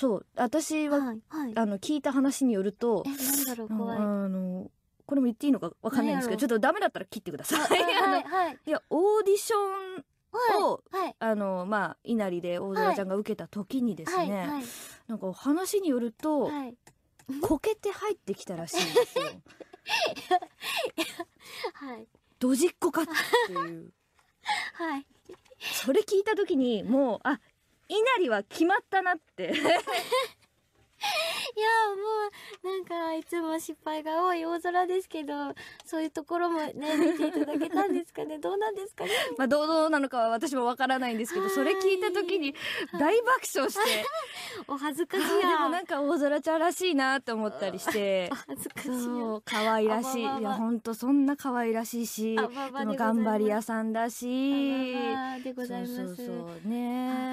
そう私は、はいはい、あの聞いた話によるとえうあのこれも言っていいのかわかんないんですけどちょっとダメだったら切ってください。はいはい、いやオーディションを、はい、あのまあ稲荷で大空ちゃんが受けた時にですね、はいはい、なんか話によると、はい、こけて入ってきたらしいんですよ。はい、ドジっ子かっていう。はい、それ聞いた時にもうあ稲荷は決まったなって いやもうなんかいつも失敗が多い大空ですけどそういうところもね 見ていただけたんですかねどうなんですかねまあどうなのかは私もわからないんですけどそれ聞いた時に大爆笑して お恥ずかしいでもなんか大空ちゃんらしいなと思ったりして恥ずかしい可愛らしいいやほんとそんな可愛らしいしでも頑張り屋さんだしでございますそうそうね